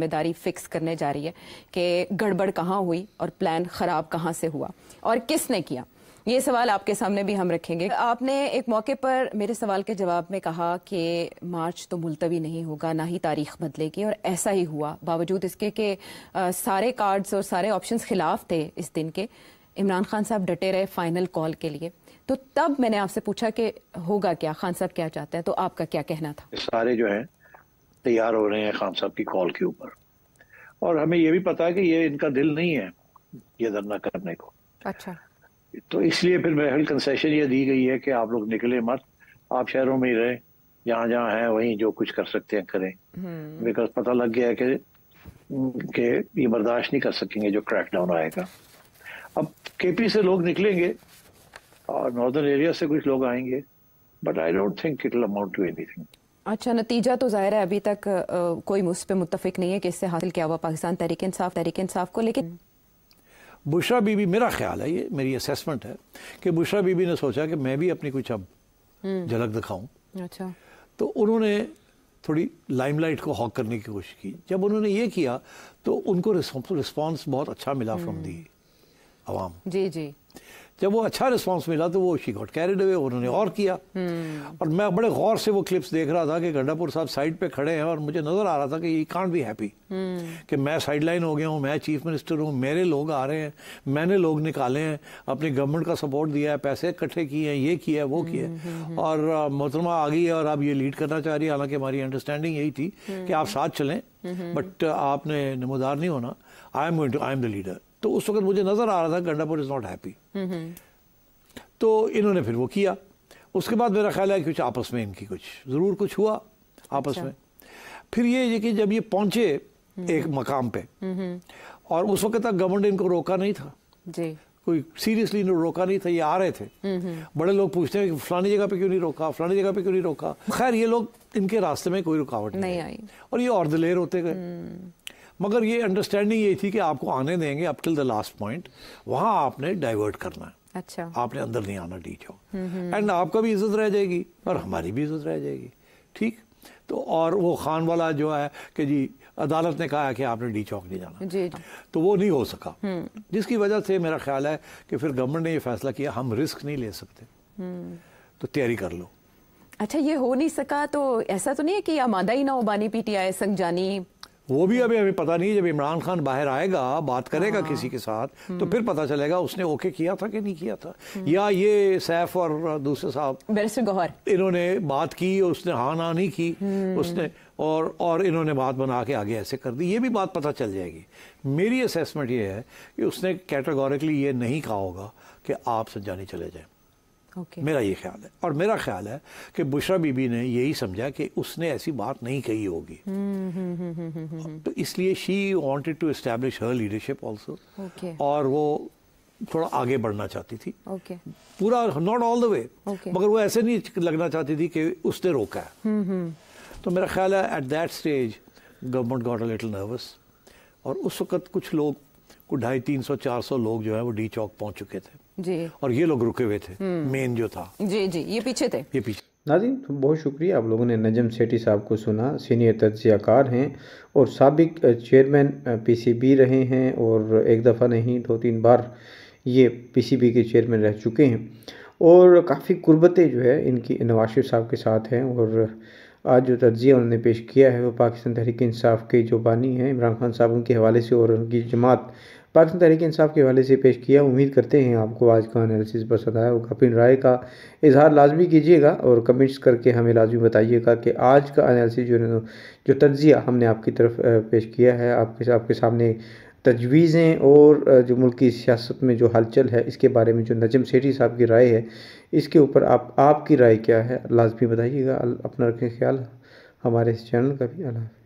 जिम्मेदारी फिक्स करने जा रही है कि गड़बड़ कहाँ हुई और प्लान ख़राब कहाँ से हुआ और किसने किया ये सवाल आपके सामने भी हम रखेंगे आपने एक मौके पर मेरे सवाल के जवाब में कहा कि मार्च तो मुलतवी नहीं होगा ना ही तारीख बदलेगी और ऐसा ही हुआ बावजूद इसके कि सारे कार्ड्स और सारे ऑप्शंस खिलाफ थे इस दिन के इमरान खान साहब डटे रहे फाइनल कॉल के लिए तो तब मैंने आपसे पूछा कि होगा क्या खान साहब क्या चाहते हैं तो आपका क्या कहना था सारे जो है तैयार हो रहे हैं खान साहब की कॉल के ऊपर और हमें यह भी पता है कि ये इनका दिल नहीं है ये धरना करने को अच्छा तो इसलिए फिर महल कंसेशन ये दी गई है कि आप लोग निकले मत आप शहरों में ही रहें जहाँ जहाँ हैं वहीं जो कुछ कर सकते हैं करें बिकॉज हम्म। पता लग गया है कि कि ये बर्दाश्त नहीं कर सकेंगे जो क्रैकडाउन आएगा अब केपी से लोग निकलेंगे और नॉर्दर्न एरिया से कुछ लोग आएंगे but I don't think it will amount to anything अच्छा नतीजा तो ज़ाहिर है अभी तक आ, कोई उस पर मुतफिक नहीं है कि इससे हासिल किया हुआ पाकिस्तान तहरीक इंसाफ तहरीक इंसाफ को लेकिन बुशरा बीबी मेरा ख्याल है ये मेरी असेसमेंट है कि बुशरा बीबी ने सोचा कि मैं भी अपनी कुछ अब हम्म। झलक दिखाऊं अच्छा तो उन्होंने थोड़ी लाइमलाइट को हॉक करने की कोशिश की जब उन्होंने ये किया तो उनको रिस्पॉन्स बहुत अच्छा मिला फ्रॉम हम्म। दी आवाम जी जी जब वो अच्छा रिस्पॉन्स मिला तो वो शी गॉट कैरिड अवे उन्होंने और किया हम्म। और मैं बड़े गौर से वो क्लिप्स देख रहा था कि गड्ढापुर साहब साइड पे खड़े हैं और मुझे नज़र आ रहा था कि ये कांट भी हैप्पी कि मैं साइड लाइन हो गया हूँ मैं चीफ मिनिस्टर हूँ मेरे लोग आ रहे हैं मैंने लोग निकाले हैं अपनी गवर्नमेंट का सपोर्ट दिया है पैसे इकट्ठे किए हैं ये किया है वो किया है हम्म, हम्म, और मोहतरमा आ गई है और आप ये लीड करना चाह रही है हालांकि हमारी अंडरस्टैंडिंग यही थी कि आप साथ चलें बट आपने नमोदार नहीं होना I am I am the leader तो उस वक्त मुझे नज़र आ रहा था गंडापुर इज़ नॉट हैप्पी तो इन्होंने फिर वो किया उसके बाद मेरा ख्याल है कुछ आपस में इनकी कुछ ज़रूर कुछ हुआ आपस अच्छा। में फिर ये कि जब ये पहुंचे एक मकाम पे और उस वक्त तक गवर्नमेंट इनको रोका नहीं था जी कोई सीरियसली इन्हें रोका नहीं था ये आ रहे थे बड़े लोग पूछते हैं कि फलानी जगह पे क्यों नहीं रोका फलानी जगह पे क्यों नहीं रोका खैर ये लोग इनके रास्ते में कोई रुकावट नहीं, नहीं आई और ये और दलेर होते गए मगर ये अंडरस्टैंडिंग ये थी कि आपको आने देंगे up till the last point वहाँ आपने डाइवर्ट करना है अच्छा आपने अंदर नहीं आना हो एंड आपका भी इज्जत रह जाएगी और हमारी भी इज्जत रह जाएगी ठीक तो और वो खान वाला जो है कि जी अदालत ने कहा कि आपने डी चौक नहीं जाना जी जी। तो वो नहीं हो सका हम्म। जिसकी वजह से मेरा ख्याल है कि फिर गवर्नमेंट ने ये फैसला किया हम रिस्क नहीं ले सकते हम्म। तो तैयारी कर लो अच्छा ये हो नहीं सका तो ऐसा तो नहीं है कि आमादा ही ना हो बानी पीटीआई संगजानी वो भी अभी अभी पता नहीं जब इमरान खान बाहर आएगा बात करेगा हाँ। किसी के साथ तो हम्म। फिर पता चलेगा उसने ओके किया था कि नहीं किया था हम्म। या ये सैफ और दूसरे साहब गौहर इन्होंने बात की उसने हाँ ना नहीं की हम्म। उसने और और इन्होंने बात बना के आगे ऐसे कर दी ये भी बात पता चल जाएगी मेरी असेसमेंट ये है कि उसने कैटेगोरिकली ये नहीं कहा होगा कि आप संजानी चले जाए okay. मेरा ये ख्याल है और मेरा ख्याल है कि बुशरा बीबी ने यही समझा कि उसने ऐसी बात नहीं कही होगी हम्म, हम्म, हम्म, तो इसलिए she wanted to establish her leadership also और वो थोड़ा आगे बढ़ना चाहती थी okay. पूरा नॉट ऑल द वे मगर वो ऐसे नहीं लगना चाहती थी कि उसने रोका है तो मेरा ख्याल है at that stage government got a little nervous और उस वक्त कुछ लोग को ढाई तीन सौ चार सौ लोग जो है वो डी चौक पहुंच चुके थे जी और ये लोग रुके हुए थे हम्म। मेन जो था जी जी ये पीछे थे ये पीछे नाजिन तो बहुत शुक्रिया आप लोगों ने नजम सेठी साहब को सुना सीनियर तजियाकार हैं और सबक चेयरमैन पीसीबी रहे हैं और एक दफ़ा नहीं दो तीन बार ये पीसीबी के चेयरमैन रह चुके हैं और काफ़ी कुर्बतें जो है इनकी नवाशिफ साहब के साथ हैं और आज जो तजिया उन्होंने पेश किया है वो पाकिस्तान तहरीक इंसाफ के जो बानी हैं इमरान खान साहब उनके हवाले से और उनकी जमात पाकिस्तान तहरीक इंसाफ के हवाले से पेश किया उम्मीद करते हैं आपको आज का एनालिसिस पसंद आया होगा अपनी राय का इजहार लाजमी कीजिएगा और कमेंट्स करके हमें लाजमी बताइएगा कि आज का एनालिसिस जो जो तजिया हमने आपकी तरफ पेश किया है आपके आपके सामने तजवीज़ें और जो मुल्क सियासत में जो हलचल है इसके बारे में जो नजम सेठी साहब की राय है इसके ऊपर आप आपकी राय क्या है लाजमी बताइएगा अपना रखें ख्याल हमारे इस चैनल का भी अल्लाह